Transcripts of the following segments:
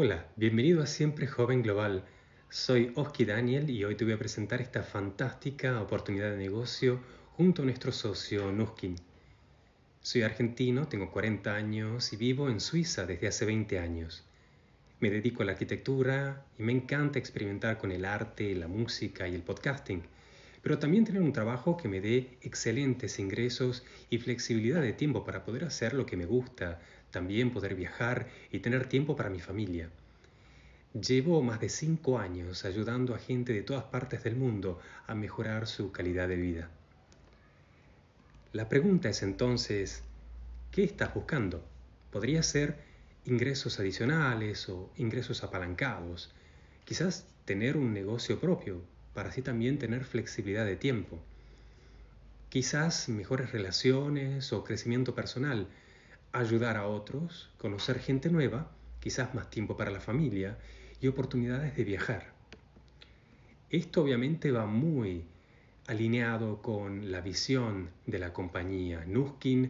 Hola, bienvenido a Siempre Joven Global. Soy Oski Daniel y hoy te voy a presentar esta fantástica oportunidad de negocio junto a nuestro socio Nuskin. Soy argentino, tengo 40 años y vivo en Suiza desde hace 20 años. Me dedico a la arquitectura y me encanta experimentar con el arte, la música y el podcasting, pero también tener un trabajo que me dé excelentes ingresos y flexibilidad de tiempo para poder hacer lo que me gusta, también poder viajar y tener tiempo para mi familia. Llevo más de cinco años ayudando a gente de todas partes del mundo a mejorar su calidad de vida. La pregunta es entonces, ¿qué estás buscando? Podría ser ingresos adicionales o ingresos apalancados, quizás tener un negocio propio, para así también tener flexibilidad de tiempo, quizás mejores relaciones o crecimiento personal, ayudar a otros, conocer gente nueva, quizás más tiempo para la familia y oportunidades de viajar. Esto obviamente va muy alineado con la visión de la compañía. Nuskin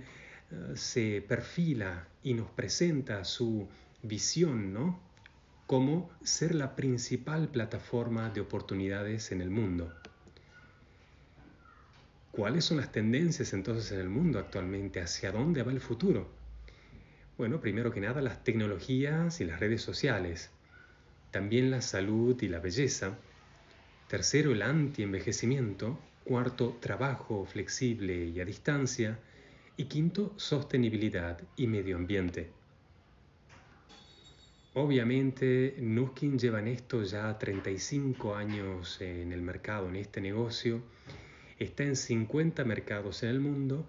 eh, se perfila y nos presenta su visión, ¿no? Como ser la principal plataforma de oportunidades en el mundo. ¿Cuáles son las tendencias entonces en el mundo actualmente? ¿Hacia dónde va el futuro? Bueno, primero que nada las tecnologías y las redes sociales, también la salud y la belleza, tercero el antienvejecimiento, cuarto trabajo flexible y a distancia, y quinto sostenibilidad y medio ambiente. Obviamente, Nuskin lleva en esto ya 35 años en el mercado, en este negocio, está en 50 mercados en el mundo,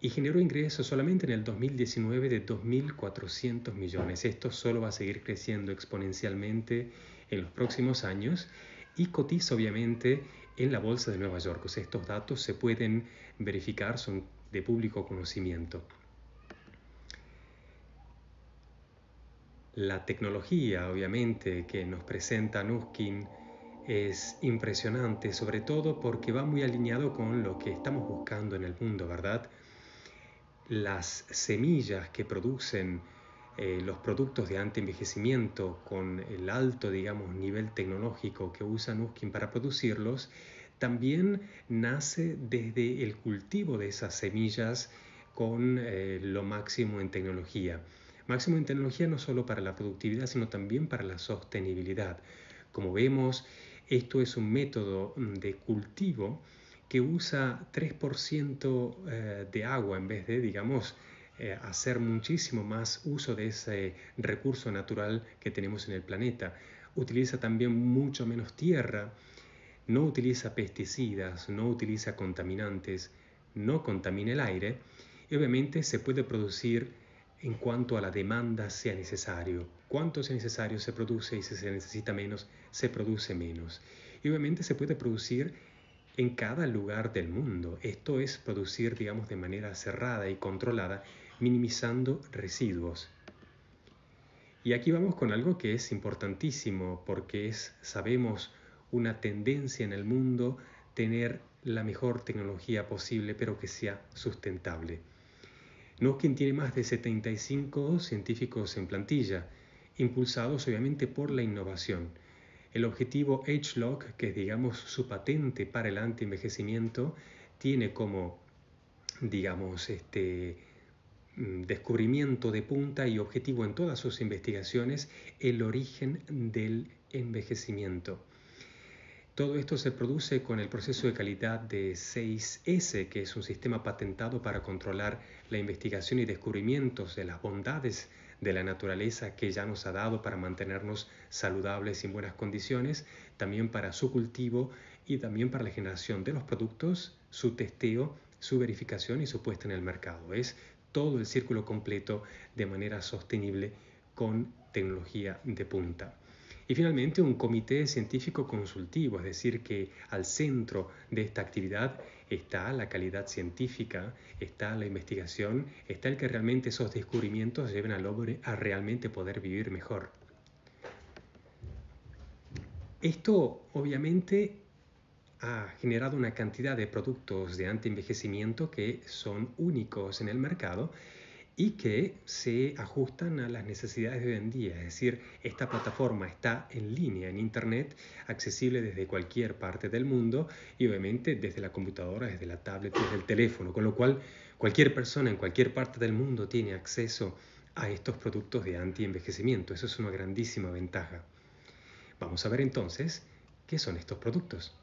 y generó ingresos solamente en el 2019 de 2.400 millones. Esto solo va a seguir creciendo exponencialmente en los próximos años y cotiza obviamente en la Bolsa de Nueva York. O sea, estos datos se pueden verificar, son de público conocimiento. La tecnología, obviamente, que nos presenta Nuskin es impresionante, sobre todo porque va muy alineado con lo que estamos buscando en el mundo, ¿verdad? las semillas que producen eh, los productos de antienvejecimiento con el alto, digamos, nivel tecnológico que usa Nuskin para producirlos, también nace desde el cultivo de esas semillas con eh, lo máximo en tecnología. Máximo en tecnología no solo para la productividad, sino también para la sostenibilidad. Como vemos, esto es un método mm, de cultivo que usa 3% eh, de agua en vez de, digamos, eh, hacer muchísimo más uso de ese recurso natural que tenemos en el planeta. Utiliza también mucho menos tierra, no utiliza pesticidas, no utiliza contaminantes, no contamina el aire y obviamente se puede producir en cuanto a la demanda sea necesario. Cuanto sea necesario se produce y si se necesita menos, se produce menos. Y obviamente se puede producir en cada lugar del mundo. Esto es producir, digamos, de manera cerrada y controlada, minimizando residuos. Y aquí vamos con algo que es importantísimo porque es, sabemos, una tendencia en el mundo tener la mejor tecnología posible, pero que sea sustentable. No quien tiene más de 75 científicos en plantilla, impulsados obviamente por la innovación el objetivo h que es digamos su patente para el antienvejecimiento, tiene como digamos este mm, descubrimiento de punta y objetivo en todas sus investigaciones el origen del envejecimiento. Todo esto se produce con el proceso de calidad de 6S, que es un sistema patentado para controlar la investigación y descubrimientos de las bondades de la naturaleza que ya nos ha dado para mantenernos saludables y en buenas condiciones, también para su cultivo y también para la generación de los productos, su testeo, su verificación y su puesta en el mercado. Es todo el círculo completo de manera sostenible con tecnología de punta. Y finalmente un comité científico consultivo, es decir, que al centro de esta actividad está la calidad científica, está la investigación, está el que realmente esos descubrimientos lleven al hombre a realmente poder vivir mejor. Esto obviamente ha generado una cantidad de productos de antienvejecimiento que son únicos en el mercado y que se ajustan a las necesidades de hoy en día. Es decir, esta plataforma está en línea, en Internet, accesible desde cualquier parte del mundo y obviamente desde la computadora, desde la tablet, desde el teléfono, con lo cual cualquier persona en cualquier parte del mundo tiene acceso a estos productos de anti-envejecimiento. Eso es una grandísima ventaja. Vamos a ver entonces qué son estos productos.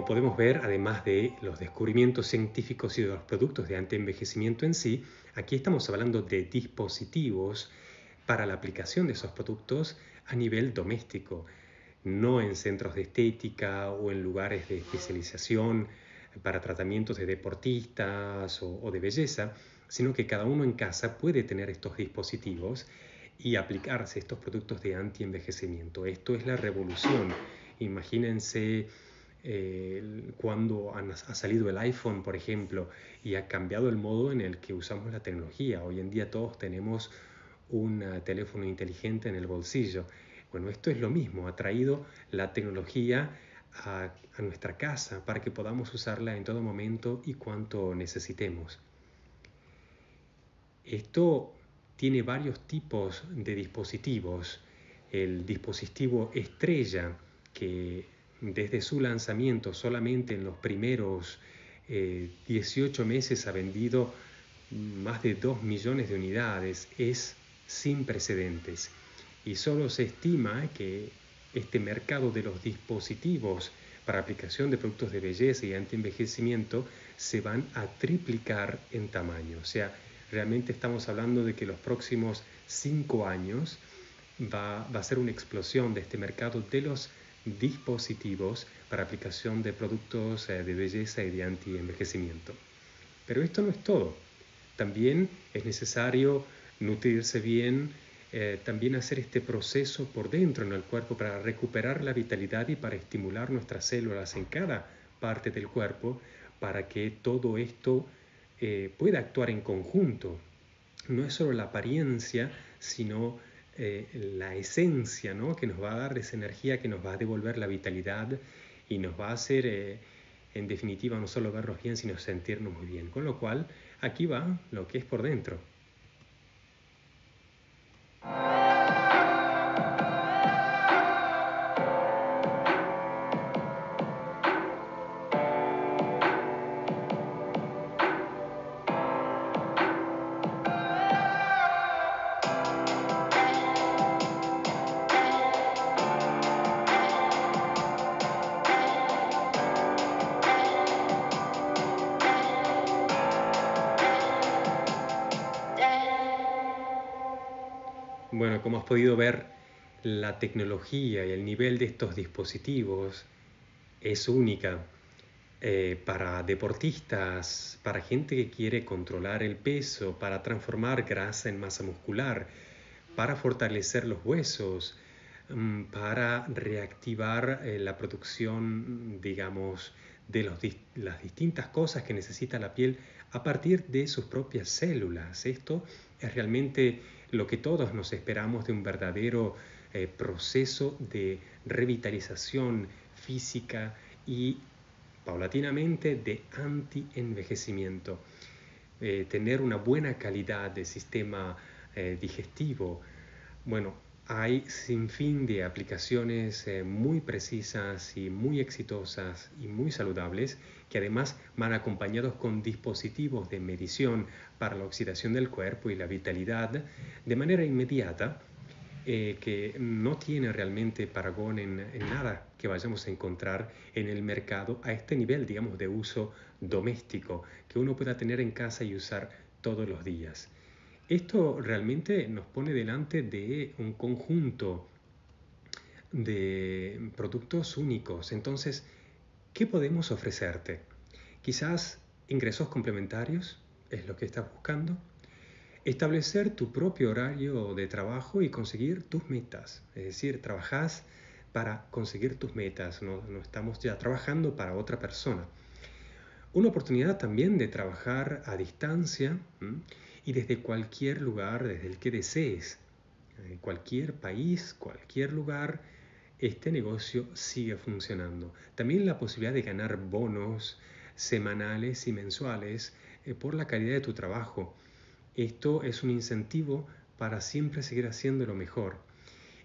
como podemos ver, además de los descubrimientos científicos y de los productos de antienvejecimiento en sí, aquí estamos hablando de dispositivos para la aplicación de esos productos a nivel doméstico, no en centros de estética o en lugares de especialización para tratamientos de deportistas o, de belleza, sino que cada uno en casa puede tener estos dispositivos y aplicarse estos productos de antienvejecimiento. Esto es la revolución. Imagínense eh, cuando ha salido el iPhone, por ejemplo, y ha cambiado el modo en el que usamos la tecnología. Hoy en día todos tenemos un eh, teléfono inteligente en el bolsillo. Bueno, esto es lo mismo, ha traído la tecnología a, a nuestra casa para que podamos usarla en todo momento y cuanto necesitemos. Esto tiene varios tipos de dispositivos. El dispositivo estrella, que desde su lanzamiento solamente en los primeros 18 eh, meses ha vendido más de 2 millones de unidades. Es sin precedentes y solo se estima que este mercado de los dispositivos para aplicación de productos de belleza y antienvejecimiento se van a triplicar en tamaño. O sea, realmente estamos hablando de que los próximos 5 años va, va a ser una explosión de este mercado de los dispositivos para aplicación de productos eh, de belleza y de anti-envejecimiento. Pero esto no es todo. También es necesario nutrirse bien, eh, también hacer este proceso por dentro en el cuerpo para recuperar la vitalidad y para estimular nuestras células en cada parte del cuerpo para que todo esto eh, pueda actuar en conjunto. No es solo la apariencia, sino eh, la esencia ¿no? que nos va a dar esa energía, que nos va a devolver la vitalidad y nos va a hacer, eh, en definitiva, no solo vernos bien, sino sentirnos muy bien. Con lo cual, aquí va lo que es por dentro. como has podido ver, la tecnología y el nivel de estos dispositivos es única. Eh, para deportistas, para gente que quiere controlar el peso, para transformar grasa en masa muscular, para fortalecer los huesos, mm, para reactivar eh, la producción, digamos, de las distintas cosas que necesita la piel a partir de sus propias células. Esto es realmente lo que todos nos esperamos de un verdadero eh, proceso de revitalización física y paulatinamente de anti-envejecimiento. Eh, tener una buena calidad de sistema eh, digestivo. Bueno, hay sin fin de aplicaciones eh, muy precisas y muy exitosas y muy saludables que además van acompañados con dispositivos de medición para la oxidación del cuerpo y la vitalidad de manera inmediata eh, que no tiene realmente paragón en, en, nada que vayamos a encontrar en el mercado a este nivel, digamos, de uso doméstico que uno pueda tener en casa y usar todos los días. Esto realmente nos pone delante de un conjunto de productos únicos. Entonces, ¿qué podemos ofrecerte? Quizás ingresos complementarios es lo que estás buscando. Establecer tu propio horario de trabajo y conseguir tus metas. Es decir, trabajas para conseguir tus metas, no, estamos ya trabajando para otra persona. Una oportunidad también de trabajar a distancia y desde cualquier lugar, desde el que desees, en cualquier país, cualquier lugar, este negocio sigue funcionando. También la posibilidad de ganar bonos semanales y mensuales eh, por la calidad de tu trabajo. Esto es un incentivo para siempre seguir haciendo lo mejor.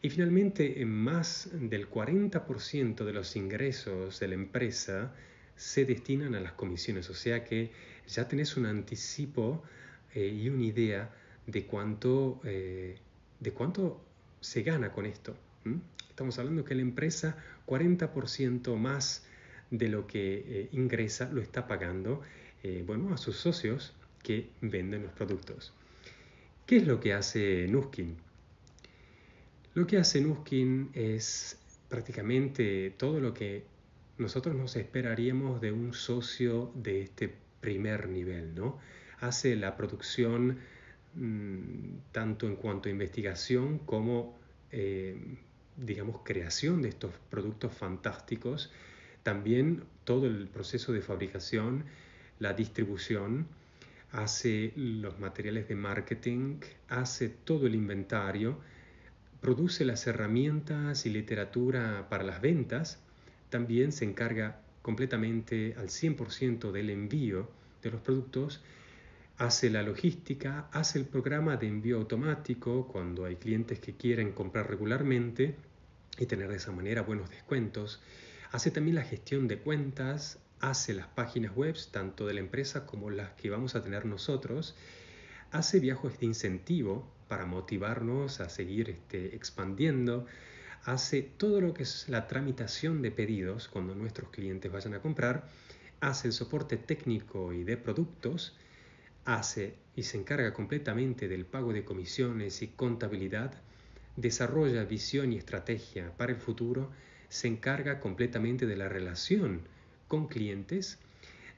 Y finalmente, más del 40% de los ingresos de la empresa se destinan a las comisiones, o sea que ya tenés un anticipo eh, y una idea de cuánto, eh, de cuánto se gana con esto. Estamos hablando que la empresa 40% más de lo que eh, ingresa lo está pagando bueno, a sus socios que venden los productos. ¿Qué es lo que hace Nuskin? Lo que hace Nuskin es prácticamente todo lo que nosotros nos esperaríamos de un socio de este primer nivel, ¿no? hace la producción mm, tanto en cuanto a investigación como, eh, digamos, creación de estos productos fantásticos, también todo el proceso de fabricación, la distribución, hace los materiales de marketing, hace todo el inventario, produce las herramientas y literatura para las ventas, también se encarga completamente al 100% del envío de los productos hace la logística, hace el programa de envío automático cuando hay clientes que quieren comprar regularmente y tener de esa manera buenos descuentos, hace también la gestión de cuentas, hace las páginas web, tanto de la empresa como las que vamos a tener nosotros, hace viajes de incentivo para motivarnos a seguir este, expandiendo, hace todo lo que es la tramitación de pedidos cuando nuestros clientes vayan a comprar, hace el soporte técnico y de productos, hace y se encarga completamente del pago de comisiones y contabilidad, desarrolla visión y estrategia para el futuro, se encarga completamente de la relación con clientes,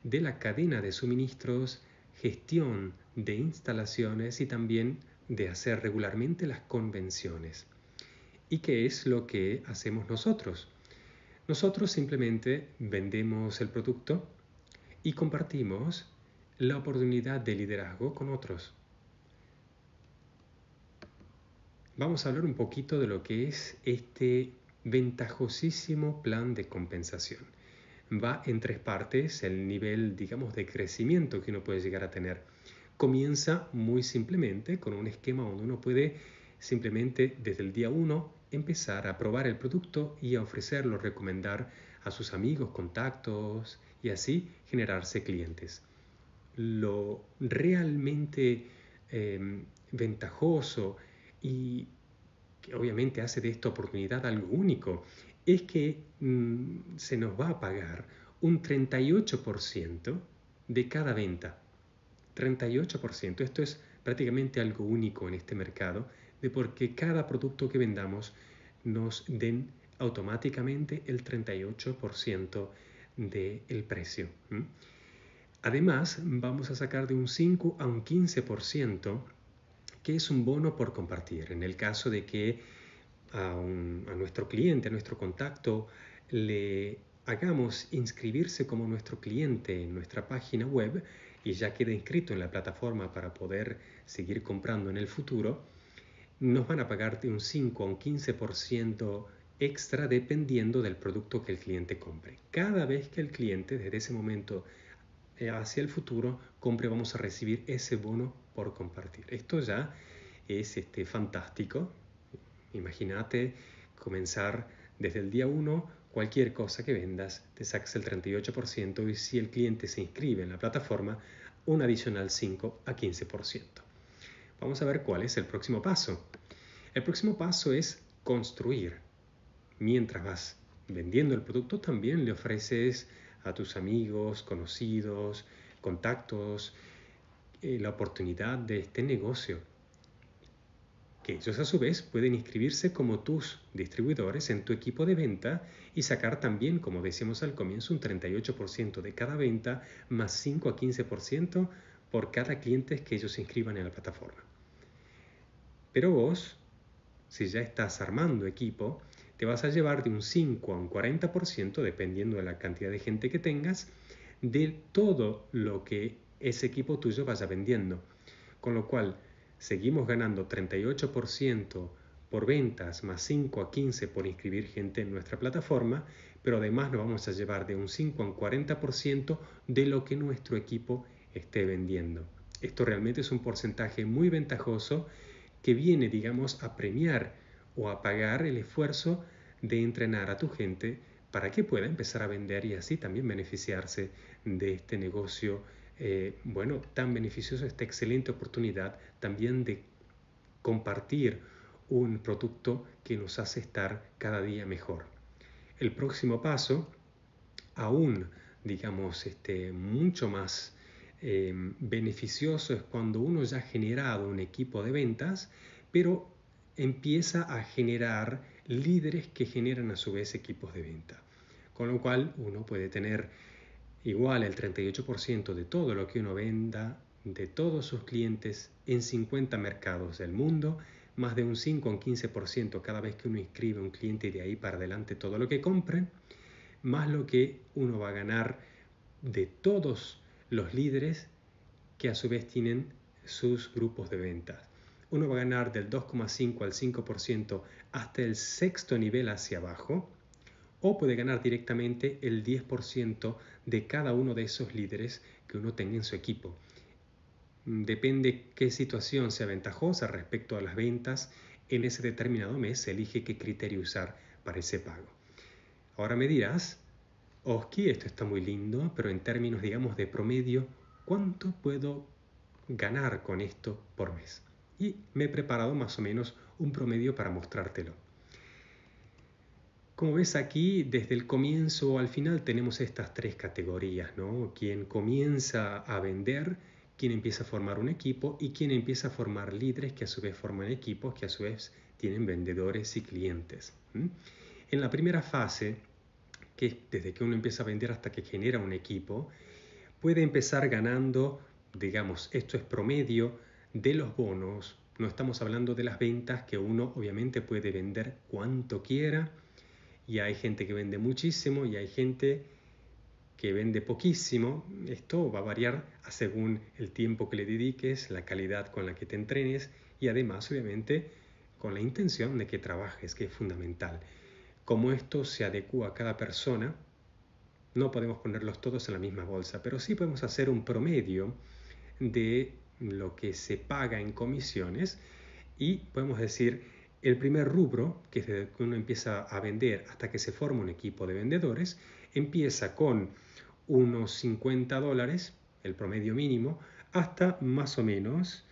de la cadena de suministros, gestión de instalaciones y también de hacer regularmente las convenciones. ¿Y qué es lo que hacemos nosotros? Nosotros simplemente vendemos el producto y compartimos la oportunidad de liderazgo con otros. Vamos a hablar un poquito de lo que es este ventajosísimo plan de compensación. Va en tres partes el nivel, digamos, de crecimiento que uno puede llegar a tener. Comienza muy simplemente con un esquema donde uno puede simplemente desde el día 1 empezar a probar el producto y a ofrecerlo, recomendar a sus amigos, contactos y así generarse clientes lo realmente em, ventajoso y que obviamente hace de esta oportunidad algo único, es que mm, se nos va a pagar un 38% de cada venta. 38%, esto es prácticamente algo único en este mercado, de porque cada producto que vendamos nos den automáticamente el 38% del precio. Además, vamos a sacar de un 5 a un 15%, que es un bono por compartir. En el caso de que a, nuestro cliente, a nuestro contacto, le hagamos inscribirse como nuestro cliente en nuestra página web y ya quede inscrito en la plataforma para poder seguir comprando en el futuro, nos van a pagar de un 5 a un 15% extra dependiendo del producto que el cliente compre. Cada vez que el cliente desde ese momento eh, hacia el futuro, compre, vamos a recibir ese bono por compartir. Esto ya es este, fantástico. Imagínate comenzar desde el día 1 cualquier cosa que vendas, te sacas el 38% y si el cliente se inscribe en la plataforma, un adicional 5 a 15%. Vamos a ver cuál es el próximo paso. El próximo paso es construir. Mientras vas vendiendo el producto, también le ofreces a tus amigos, conocidos, contactos, eh, la oportunidad de este negocio, que ellos a su vez pueden inscribirse como tus distribuidores en tu equipo de venta y sacar también, como decíamos al comienzo, un 38% de cada venta más 5 a 15% por cada cliente que ellos inscriban en la plataforma. Pero vos, si ya estás armando equipo, te vas a llevar de un 5 a un 40%, dependiendo de la cantidad de gente que tengas, de todo lo que ese equipo tuyo vaya vendiendo. Con lo cual, seguimos ganando 38% por ventas, más 5 a 15 por inscribir gente en nuestra plataforma, pero además nos vamos a llevar de un 5 a un 40% de lo que nuestro equipo esté vendiendo. Esto realmente es un porcentaje muy ventajoso que viene, digamos, a premiar o a pagar el esfuerzo de entrenar a tu gente para que pueda empezar a vender y así también beneficiarse de este negocio, eh, bueno, tan beneficioso, esta excelente oportunidad también de compartir un producto que nos hace estar cada día mejor. El próximo paso, aún, digamos, este, mucho más eh, beneficioso es cuando uno ya ha generado un equipo de ventas, pero empieza a generar líderes que generan a su vez equipos de venta. Con lo cual uno puede tener igual el 38% de todo lo que uno venda de todos sus clientes en 50 mercados del mundo, más de un 5 o un 15% cada vez que uno inscribe un cliente y de ahí para adelante todo lo que compren, más lo que uno va a ganar de todos los líderes que a su vez tienen sus grupos de ventas uno va a ganar del 2,5 al 5% hasta el sexto nivel hacia abajo, o puede ganar directamente el 10% de cada uno de esos líderes que uno tenga en su equipo. Mm, depende qué situación sea ventajosa respecto a las ventas, en ese determinado mes elige qué criterio usar para ese pago. Ahora me dirás, Oski, esto está muy lindo, pero en términos, digamos, de promedio, ¿cuánto puedo ganar con esto por mes? y me he preparado más o menos un promedio para mostrártelo. Como ves aquí, desde el comienzo al final tenemos estas tres categorías, ¿no? Quien comienza a vender, quien empieza a formar un equipo y quien empieza a formar líderes que a su vez forman equipos, que a su vez tienen vendedores y clientes. En la primera fase, que es desde que uno empieza a vender hasta que genera un equipo, puede empezar ganando, digamos, esto es promedio, de los bonos, no estamos hablando de las ventas que uno obviamente puede vender cuanto quiera y hay gente que vende muchísimo y hay gente que vende poquísimo. Esto va a variar según el tiempo que le dediques, la calidad con la que te entrenes y además obviamente con la intención de que trabajes, que es fundamental. Como esto se adecua a cada persona, no podemos ponerlos todos en la misma bolsa, pero sí podemos hacer un promedio de lo que se paga en comisiones y podemos decir el primer rubro, que es que uno empieza a vender hasta que se forma un equipo de vendedores, empieza con unos 50 dólares, el promedio mínimo, hasta más o menos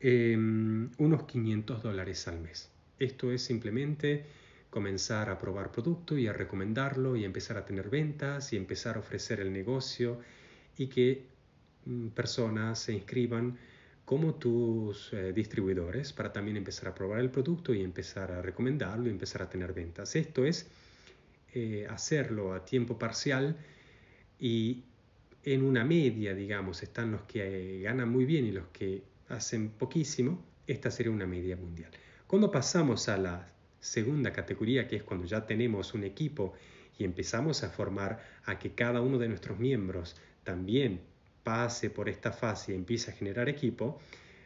em, unos 500 dólares al mes. Esto es simplemente comenzar a probar producto y a recomendarlo y empezar a tener ventas y empezar a ofrecer el negocio y que Mm, personas se inscriban como tus eh, distribuidores para también empezar a probar el producto y empezar a recomendarlo y empezar a tener ventas. Esto es eh, hacerlo a tiempo parcial y en una media, digamos, están los que eh, ganan muy bien y los que hacen poquísimo. Esta sería una media mundial. Cuando pasamos a la segunda categoría, que es cuando ya tenemos un equipo y empezamos a formar a que cada uno de nuestros miembros también pase por esta fase y empiece a generar equipo,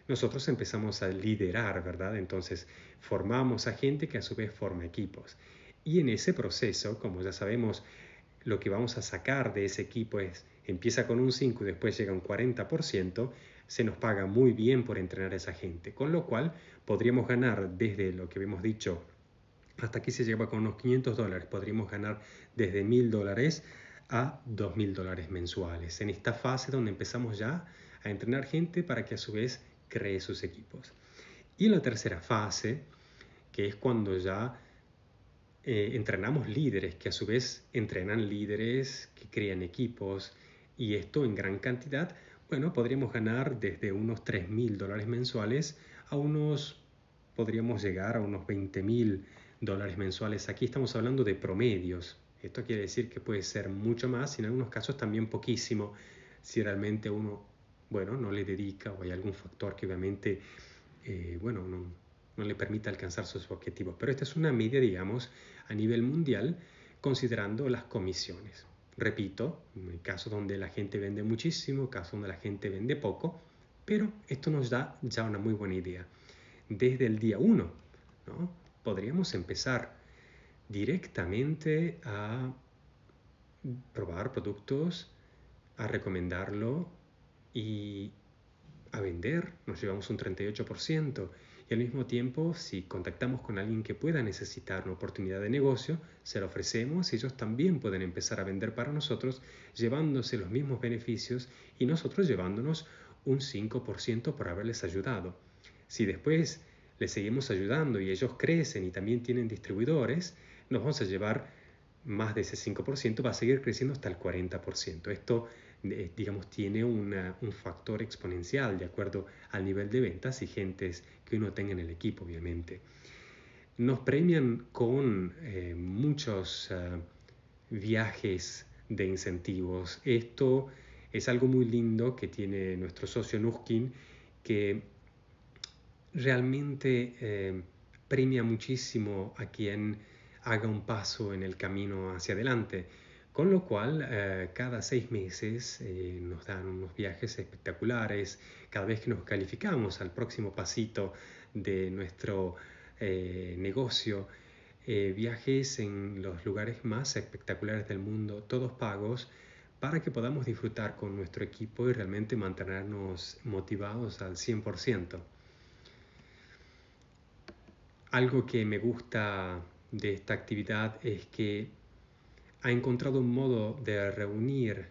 nosotros empezamos a liderar, ¿verdad? Entonces formamos a gente que a su vez forma equipos. Y en ese proceso, como ya sabemos, lo que vamos a sacar de ese equipo es, empieza con un 5 y después llega un 40%, se nos paga muy bien por entrenar a esa gente, con lo cual podríamos ganar desde lo que hemos dicho, hasta aquí se lleva con unos 500 dólares, podríamos ganar desde 1000 dólares a 2.000 dólares mensuales. En esta fase donde empezamos ya a entrenar gente para que a su vez cree sus equipos. Y la tercera fase, que es cuando ya eh, entrenamos líderes, que a su vez entrenan líderes que crean equipos, y esto en gran cantidad, bueno, podríamos ganar desde unos 3.000 dólares mensuales a unos, podríamos llegar a unos mil dólares mensuales. Aquí estamos hablando de promedios, esto quiere decir que puede ser mucho más y en algunos casos también poquísimo si realmente uno, bueno, no le dedica o hay algún factor que obviamente, eh, bueno, no, le permita alcanzar sus objetivos. Pero esta es una media, digamos, a nivel mundial considerando las comisiones. Repito, hay casos donde la gente vende muchísimo, casos donde la gente vende poco, pero esto nos da ya una muy buena idea. Desde el día 1, ¿no? podríamos empezar directamente a probar productos, a recomendarlo y a vender. Nos llevamos un 38% y al mismo tiempo si contactamos con alguien que pueda necesitar una oportunidad de negocio, se la ofrecemos y ellos también pueden empezar a vender para nosotros llevándose los mismos beneficios y nosotros llevándonos un 5% por haberles ayudado. Si después les seguimos ayudando y ellos crecen y también tienen distribuidores, nos vamos a llevar más de ese 5%, va a seguir creciendo hasta el 40%. Esto, eh, digamos, tiene un factor exponencial de acuerdo al nivel de ventas y gentes que uno tenga en el equipo, obviamente. Nos premian con eh, muchos eh, viajes de incentivos. Esto es algo muy lindo que tiene nuestro socio Nuskin, que realmente premia muchísimo a quien haga un paso en el camino hacia adelante. Con lo cual, eh, cada seis meses eh, nos dan unos viajes espectaculares, cada vez que nos calificamos al próximo pasito de nuestro eh, negocio, viajes en los lugares más espectaculares del mundo, todos pagos, para que podamos disfrutar con nuestro equipo y realmente mantenernos motivados al 100%. Algo que me gusta de esta actividad es que ha encontrado un modo de reunir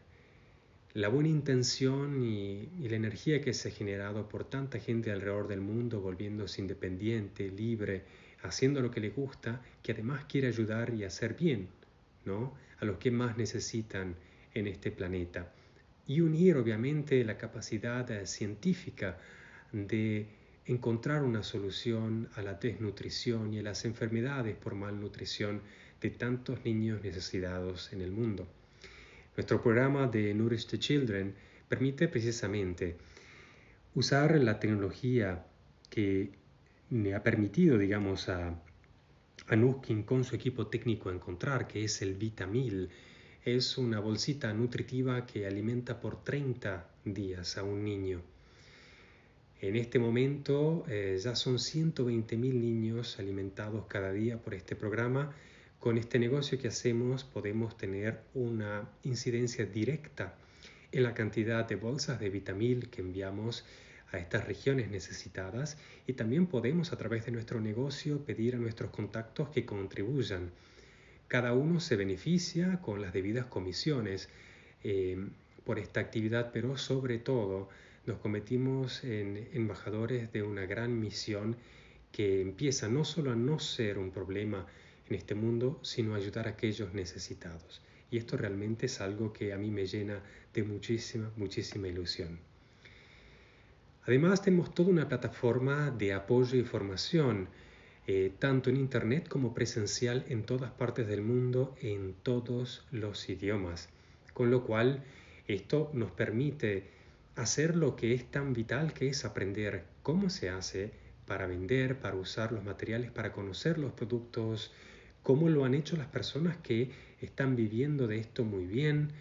la buena intención y, la energía que se ha generado por tanta gente alrededor del mundo, volviéndose independiente, libre, haciendo lo que le gusta, que además quiere ayudar y hacer bien, ¿no? A los que más necesitan en este planeta. Y unir, obviamente, la capacidad eh, científica de encontrar una solución a la desnutrición y a las enfermedades por malnutrición de tantos niños necesitados en el mundo. Nuestro programa de Nourish the Children permite precisamente usar la tecnología que me ha permitido, digamos, a, a Nuskin con su equipo técnico encontrar, que es el Vitamil. Es una bolsita nutritiva que alimenta por 30 días a un niño. En este momento eh, ya son 120.000 niños alimentados cada día por este programa. Con este negocio que hacemos podemos tener una incidencia directa en la cantidad de bolsas de vitamil que enviamos a estas regiones necesitadas y también podemos a través de nuestro negocio pedir a nuestros contactos que contribuyan. Cada uno se beneficia con las debidas comisiones eh, por esta actividad, pero sobre todo nos cometimos en embajadores de una gran misión que empieza no solo a no ser un problema en este mundo, sino a ayudar a aquellos necesitados. Y esto realmente es algo que a mí me llena de muchísima, muchísima ilusión. Además tenemos toda una plataforma de apoyo y formación, eh, tanto en Internet como presencial en todas partes del mundo, en todos los idiomas. Con lo cual, esto nos permite hacer lo que es tan vital que es aprender cómo se hace para vender, para usar los materiales, para conocer los productos, cómo lo han hecho las personas que están viviendo de esto muy bien,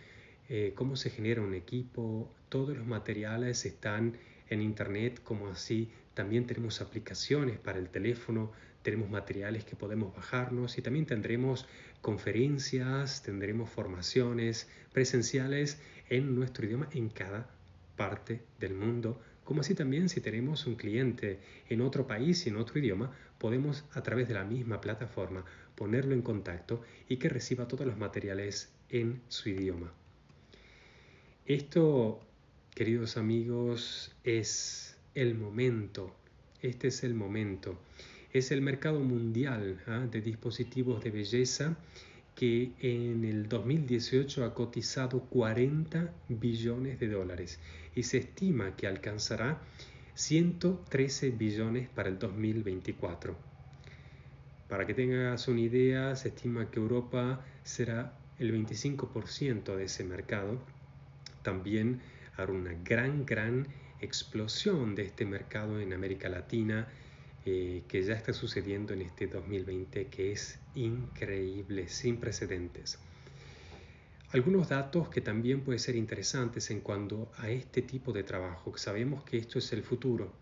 eh, cómo se genera un equipo, todos los materiales están en internet como así, también tenemos aplicaciones para el teléfono, tenemos materiales que podemos bajarnos y también tendremos conferencias, tendremos formaciones presenciales en nuestro idioma en cada parte del mundo, como así también si tenemos un cliente en otro país y en otro idioma, podemos a través de la misma plataforma ponerlo en contacto y que reciba todos los materiales en su idioma. Esto, queridos amigos, es el momento. Este es el momento. Es el mercado mundial ¿ah? de dispositivos de belleza que en el 2018 ha cotizado 40 billones de dólares y se estima que alcanzará 113 billones para el 2024. Para que tengas una idea, se estima que Europa será el 25% de ese mercado. También habrá una gran, gran explosión de este mercado en América Latina eh, que ya está sucediendo en este 2020 que es increíble, sin precedentes. Algunos datos que también pueden ser interesantes en cuanto a este tipo de trabajo. Sabemos que esto es el futuro,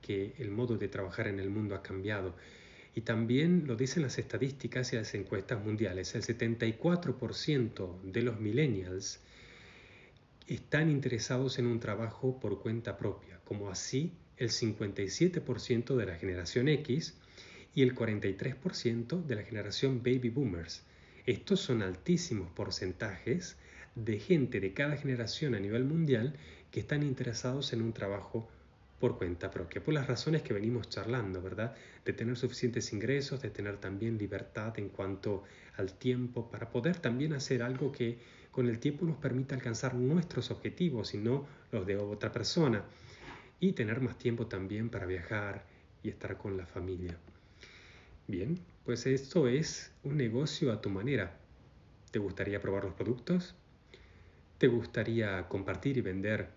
que el modo de trabajar en el mundo ha cambiado. Y también lo dicen las estadísticas y las encuestas mundiales. El 74% de los millennials están interesados en un trabajo por cuenta propia, como así el 57% de la generación X y el 43% de la generación baby boomers. Estos son altísimos porcentajes de gente de cada generación a nivel mundial que están interesados en un trabajo por cuenta propia, por las razones que venimos charlando, ¿verdad? De tener suficientes ingresos, de tener también libertad en cuanto al tiempo, para poder también hacer algo que con el tiempo nos permita alcanzar nuestros objetivos y no los de otra persona y tener más tiempo también para viajar y estar con la familia. Bien, pues esto es un negocio a tu manera. ¿Te gustaría probar los productos? ¿Te gustaría compartir y vender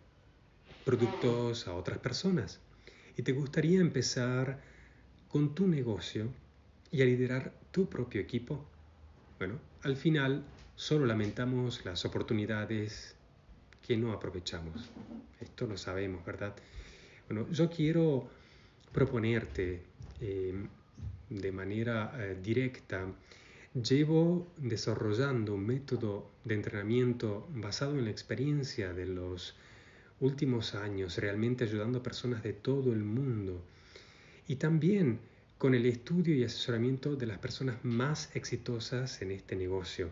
productos a otras personas? ¿Y te gustaría empezar con tu negocio y a liderar tu propio equipo? Bueno, al final solo lamentamos las oportunidades que no aprovechamos. Esto lo sabemos, ¿verdad? Bueno, yo quiero proponerte em, de manera eh, directa, llevo desarrollando un método de entrenamiento basado en la experiencia de los últimos años, realmente ayudando a personas de todo el mundo y también con el estudio y asesoramiento de las personas más exitosas en este negocio.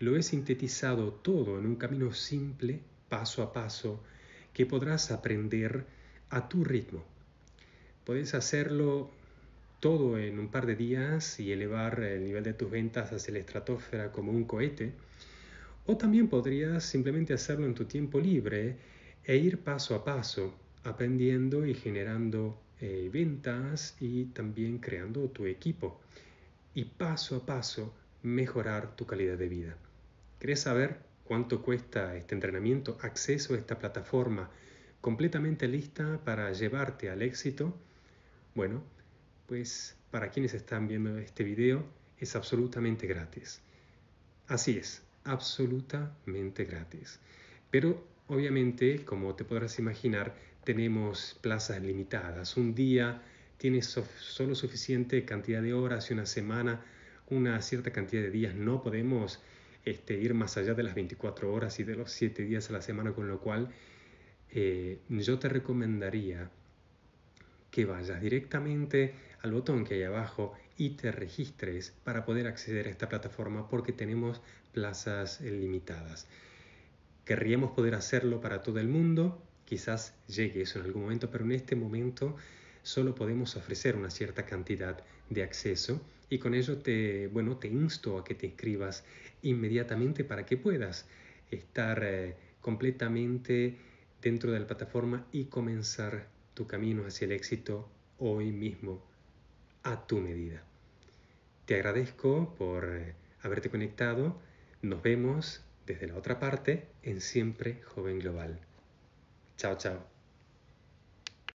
Lo he sintetizado todo en un camino simple, paso a paso, que podrás aprender a tu ritmo. Puedes hacerlo todo en un par de días y elevar el nivel de tus ventas hacia la estratosfera como un cohete. O también podrías simplemente hacerlo en tu tiempo libre e ir paso a paso, aprendiendo y generando eh, ventas y también creando tu equipo. Y paso a paso mejorar tu calidad de vida. ¿Querés saber cuánto cuesta este entrenamiento, acceso a esta plataforma completamente lista para llevarte al éxito, bueno, pues para quienes están viendo este video es absolutamente gratis. Así es, absolutamente gratis. Pero obviamente, como te podrás imaginar, tenemos plazas limitadas. Un día tienes solo suficiente cantidad de horas y una semana, una cierta cantidad de días. No podemos este, ir más allá de las 24 horas y de los 7 días a la semana, con lo cual eh, yo te recomendaría que vayas directamente al botón que hay abajo y te registres para poder acceder a esta plataforma porque tenemos plazas limitadas. Querríamos poder hacerlo para todo el mundo, quizás llegue eso en algún momento, pero en este momento solo podemos ofrecer una cierta cantidad de acceso y con ello te, bueno, te insto a que te inscribas inmediatamente para que puedas estar eh, completamente dentro de la plataforma y comenzar tu camino hacia el éxito hoy mismo, a tu medida. Te agradezco por eh, haberte conectado. Nos vemos desde la otra parte en Siempre Joven Global. Chao, chao.